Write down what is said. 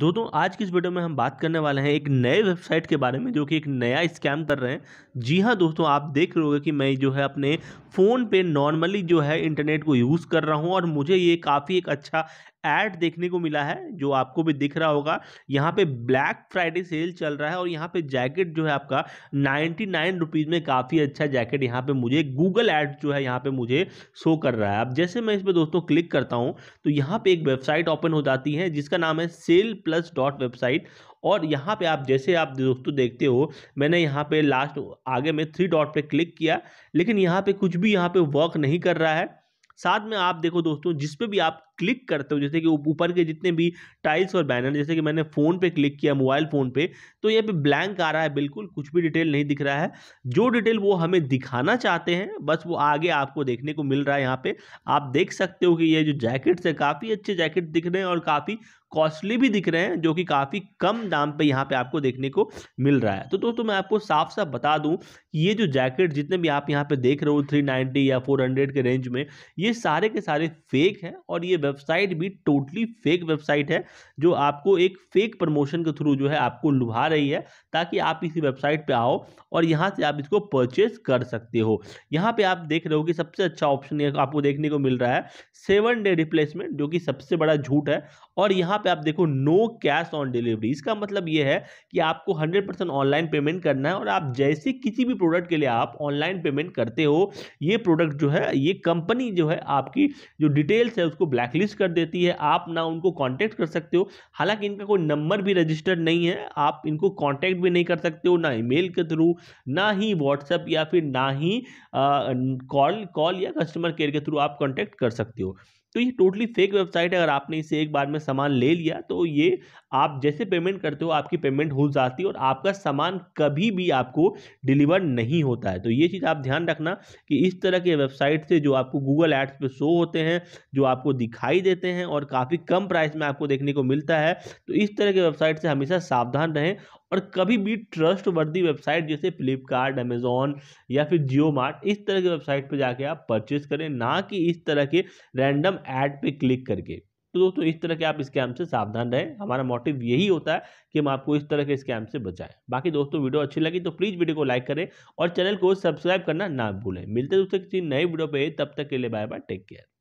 दोस्तों आज की इस वीडियो में हम बात करने वाले हैं एक नए वेबसाइट के बारे में जो कि एक नया स्कैम कर रहे हैं जी हाँ दोस्तों आप देख रहे हो कि मैं जो है अपने फ़ोन पे नॉर्मली जो है इंटरनेट को यूज़ कर रहा हूँ और मुझे ये काफ़ी एक अच्छा ऐड देखने को मिला है जो आपको भी दिख रहा होगा यहाँ पे ब्लैक फ्राइडे सेल चल रहा है और यहाँ पे जैकेट जो है आपका नाइन्टी नाइन रुपीज़ में काफ़ी अच्छा जैकेट यहाँ पे मुझे गूगल ऐड जो है यहाँ पे मुझे शो कर रहा है अब जैसे मैं इस पर दोस्तों क्लिक करता हूँ तो यहाँ पे एक वेबसाइट ओपन हो जाती है जिसका नाम है सेल प्लस डॉट वेबसाइट और यहाँ पे आप जैसे आप दोस्तों देखते हो मैंने यहाँ पे लास्ट आगे में थ्री डॉट पे क्लिक किया लेकिन यहाँ पे कुछ भी यहाँ पे वर्क नहीं कर रहा है साथ में आप देखो दोस्तों जिस पे भी आप क्लिक करते हो जैसे कि ऊपर के जितने भी टाइल्स और बैनर जैसे कि मैंने फ़ोन पे क्लिक किया मोबाइल फ़ोन पे तो ये पे ब्लैंक आ रहा है बिल्कुल कुछ भी डिटेल नहीं दिख रहा है जो डिटेल वो हमें दिखाना चाहते हैं बस वो आगे आपको देखने को मिल रहा है यहाँ पे आप देख सकते हो कि ये जो जैकेट्स है काफ़ी अच्छे जैकेट दिख रहे हैं और काफ़ी कॉस्टली भी दिख रहे हैं जो कि काफ़ी कम दाम पे यहाँ पे आपको देखने को मिल रहा है तो दोस्तों तो मैं आपको साफ साफ बता दूँ ये जो जैकेट जितने भी आप यहाँ पे देख रहे हो 390 या 400 के रेंज में ये सारे के सारे फेक हैं और ये वेबसाइट भी टोटली फेक वेबसाइट है जो आपको एक फेक प्रमोशन के थ्रू जो है आपको लुभा रही है ताकि आप इसी वेबसाइट पे आओ और यहाँ से आप इसको परचेज कर सकते हो यहाँ पे आप देख रहे हो कि सबसे अच्छा ऑप्शन आपको देखने को मिल रहा है सेवन डे रिप्लेसमेंट जो कि सबसे बड़ा झूठ है और यहाँ पे आप देखो नो कैश ऑन डिलीवरी इसका मतलब ये है कि आपको हंड्रेड परसेंट ऑनलाइन पेमेंट करना है और आप जैसे किसी भी प्रोडक्ट के लिए आप ऑनलाइन पेमेंट करते हो ये प्रोडक्ट जो है ये कंपनी जो है आपकी जो डिटेल्स है उसको ब्लैक ब्लैकलिस्ट कर देती है आप ना उनको कांटेक्ट कर सकते हो हालांकि इनका कोई नंबर भी रजिस्टर्ड नहीं है आप इनको कांटेक्ट भी नहीं कर सकते हो ना ईमेल के थ्रू ना ही व्हाट्सएप या फिर ना ही कॉल कॉल या कस्टमर केयर के थ्रू आप कॉन्टैक्ट कर सकते हो तो ये टोटली फेक वेबसाइट है अगर आपने इसे एक बार में सामान ले लिया तो ये आप जैसे पेमेंट करते हो आपकी पेमेंट हो जाती है और आपका सामान कभी भी आपको डिलीवर नहीं होता है तो ये चीज़ आप ध्यान रखना कि इस तरह के वेबसाइट से जो आपको गूगल एड्स पे शो होते हैं जो आपको दिखाई देते हैं और काफ़ी कम प्राइस में आपको देखने को मिलता है तो इस तरह के वेबसाइट से हमेशा सावधान रहें और कभी भी ट्रस्ट वर्दी वेबसाइट जैसे फ्लिपकार्ट अमेजोन या फिर जियो मार्ट इस तरह की वेबसाइट पर जाके आप परचेज करें ना कि इस तरह के रैंडम ऐड पे क्लिक करके तो दोस्तों इस तरह के आप स्कैम से सावधान रहें हमारा मोटिव यही होता है कि हम आपको इस तरह के स्कैम से बचाएं बाकी दोस्तों वीडियो अच्छी लगी तो प्लीज़ वीडियो को लाइक करें और चैनल को सब्सक्राइब करना ना भूलें मिलते दोस्तों किसी नए वीडियो पे तब तक के लिए बाय बाय टेक केयर